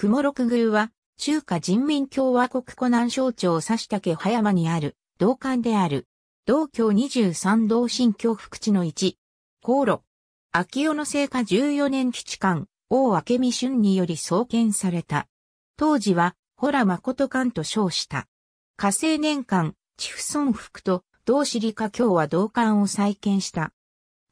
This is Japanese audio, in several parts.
雲六宮は、中華人民共和国湖南省庁佐したけ葉山にある、道館である。道教23道新教福地の一。航路。秋代の聖火14年基地館、王明美春により創建された。当時は、ほら誠館と称した。火星年間、地府村福と、道市理科教は道館を再建した。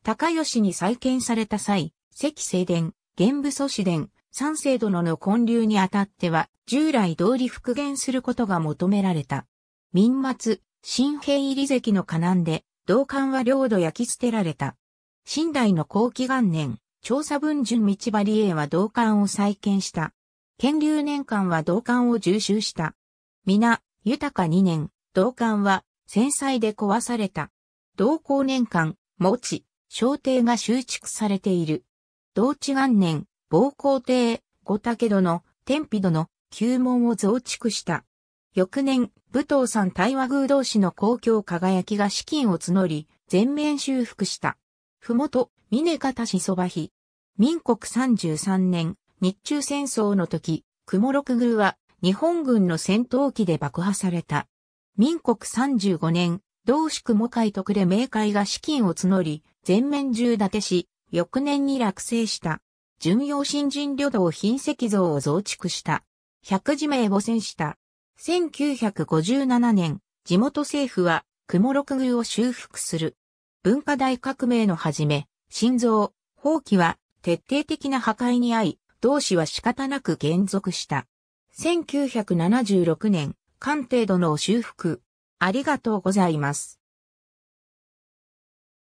高吉に再建された際、関聖殿、玄武祖師殿、三世殿の建立にあたっては、従来通り復元することが求められた。民末、新兵入り関の河南で、同館は領土焼き捨てられた。新代の後期元年、調査文順道張 A は同館を再建した。建立年間は同館を重修した。皆、豊か2年、同館は、戦災で壊された。同行年間、持ち、朝廷が修築されている。同地元年、暴行帝、五武殿、天日殿、旧門を増築した。翌年、武藤さん対和宮同士の公共輝きが資金を募り、全面修復した。ふもと、峰方しそばひ。民国33年、日中戦争の時、雲六宮は日本軍の戦闘機で爆破された。民国35年、同志雲海徳で明海が資金を募り、全面中立てし、翌年に落成した。巡洋新人旅道品石像を増築した。百字名を選した。1957年、地元政府は、雲六宮を修復する。文化大革命のはじめ、心臓、放棄は徹底的な破壊に遭い、同志は仕方なく減俗した。1976年、官邸殿を修復。ありがとうございます。